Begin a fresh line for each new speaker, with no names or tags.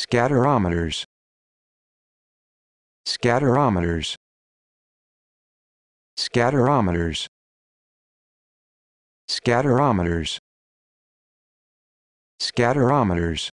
Scatterometers. Scatterometers. Scatterometers. Scatterometers. Scatterometers.